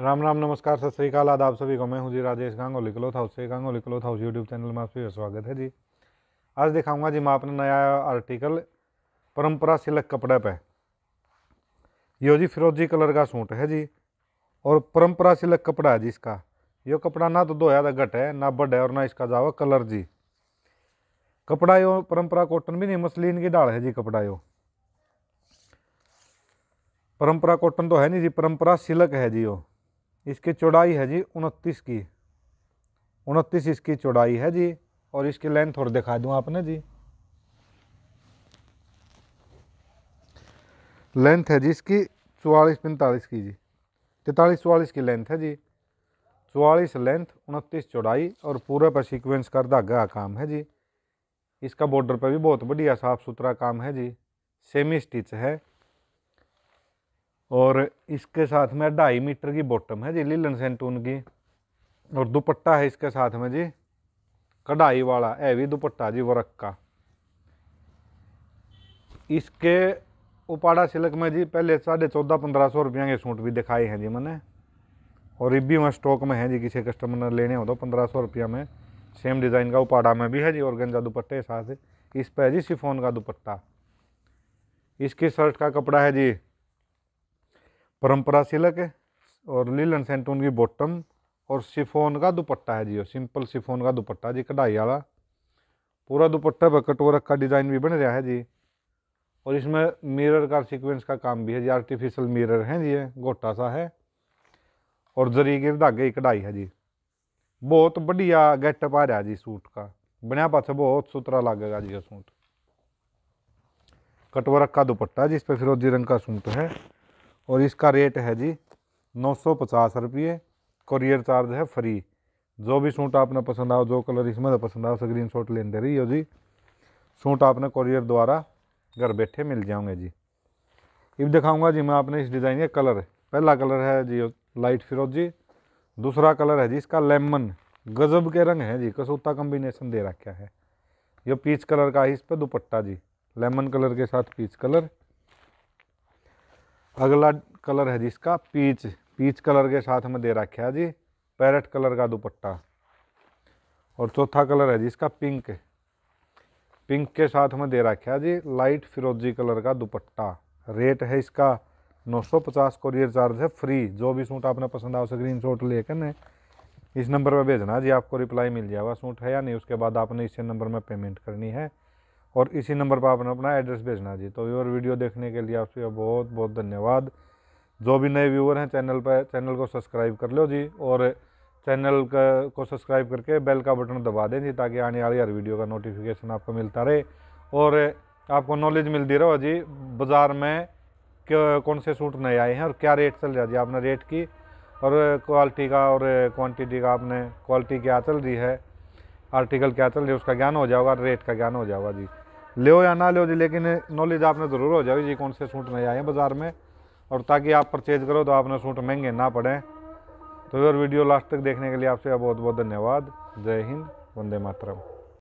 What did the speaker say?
राम राम नमस्कार सत श्रीकाल आप सभी को मैं हूँ जी राजेश गांगोली क्लोथ हाउस से Gangoli cloth house YouTube channel में आप सभी स्वागत है जी आज दिखाऊंगा जी मैं अपना नया आर्टिकल परंपरा सिलक कपड़े पे यो जी फिरोजी कलर का सूट है जी और परंपरा सिलक कपड़ा है जी इसका यो कपड़ा ना तो धोया था घट है ना बड है और ना इसका जावा कलर जी कपड़ा यो परंपरा कॉटन भी नहीं मसलिन की डाल है जी कपड़ा यो परंपरा कॉटन तो है नहीं जी परंपरा सिलक है जी यो इसकी चौड़ाई है जी उनतीस की उनतीस इसकी चौड़ाई है जी और इसकी लेंथ और दिखा दूँ आपने जी लेंथ है जी इसकी चौवालीस पैंतालीस की जी तैतालीस चौवालीस की लेंथ है जी चौवालीस लेंथ उनतीस चौड़ाई और पूरे पर सीक्वेंस कर धागा काम है जी इसका बॉर्डर पर भी बहुत बढ़िया साफ़ सुथरा काम है जी सेमी स्टिच है और इसके साथ में ढाई मीटर की बॉटम है जी लीलन सेंटून की और दुपट्टा है इसके साथ में जी कढ़ाई वाला है भी दुपट्टा जी वर्क का इसके उपाड़ा सिलक में जी पहले साढ़े चौदह पंद्रह सौ रुपये के सूट भी दिखाए हैं जी मैंने और ये भी वहाँ स्टॉक में है जी किसी कस्टमर ने लेने हो तो पंद्रह सौ रुपये में सेम डिज़ाइन का उपाड़ा में भी है जी और गंजा दुपट्टे के साथ इस पर है जी शिफोन का दुपट्टा इसकी शर्ट का कपड़ा है जी परंपरा सिलक है और लीलन सेंटून की बॉटम और शिफोन का दुपट्टा है जी और सिंपल शिफोन का दुपट्टा जी कढ़ाई वाला पूरा दुपट्टा पर कटोरक का डिज़ाइन भी बन रहा है जी और इसमें मिरर का सीक्वेंस का काम भी है जी आर्टिफिशियल मिरर है जी गोटा सा है और जरी गिर धागे की कढ़ाई है जी बहुत बढ़िया गेटअप आ रहा जी सूट का बनया पास बहुत सुथरा लगेगा जी सूट कटवरक का दुपट्टा जिस पर फिरोजी रंग का सूट है और इसका रेट है जी नौ सौ पचास रुपये कोरियर चार्ज है फ्री जो भी सूट आपने पसंद आओ जो कलर इसमें तो पसंद आओ स्क्रीन शॉट लेते हो जी सूट आपने कोरियर द्वारा घर बैठे मिल जाऊंगे जी इब दिखाऊंगा जी मैं आपने इस डिज़ाइन का कलर पहला कलर है जी लाइट फिरोजी दूसरा कलर है जी इसका लेमन गजब के रंग है जी कसूता कम्बिनेशन दे रखा है ये पीच कलर का है इस पर दुपट्टा जी लेमन कलर के साथ पीच कलर अगला कलर है जिसका पीच पीच कलर के साथ में दे रखा है जी पैरट कलर का दुपट्टा और चौथा कलर है जिसका पिंक पिंक के साथ में दे रखा है जी लाइट फिरोजी कलर का दुपट्टा रेट है इसका 950 कोरियर चार्ज है फ्री जो भी सूट आपने पसंद आओ स्क्रीन शॉट लेकर इस नंबर पर भेजना जी आपको रिप्लाई मिल जाएगा सूट है या नहीं उसके बाद आपने इसी नंबर में पेमेंट करनी है और इसी नंबर पर आपने अपना एड्रेस भेजना जी तो व्यूअर वीडियो देखने के लिए आपसे बहुत बहुत धन्यवाद जो भी नए व्यूअर हैं चैनल पर चैनल को सब्सक्राइब कर लो जी और चैनल को सब्सक्राइब करके बेल का बटन दबा दें जी ताकि आने वाली हर वीडियो का नोटिफिकेशन आपको मिलता रहे और आपको नॉलेज मिलती रहो जी बाज़ार में कौन से सूट नए आए हैं और क्या रेट चल रहा जी आपने रेट की और क्वालिटी का और क्वांटिटी का आपने क्वालिटी क्या चल रही है आर्टिकल क्या चल रही है उसका ज्ञान हो जाएगा रेट का ज्ञान हो जाएगा जी लो या ना लो जी लेकिन नॉलेज आपने ज़रूर हो जाएगी जी कौन से सूट नए आए हैं बाज़ार में और ताकि आप परचेज़ करो तो आपने सूट महंगे ना पड़े तो और वीडियो लास्ट तक देखने के लिए आपसे बहुत बहुत धन्यवाद जय हिंद वंदे मातरम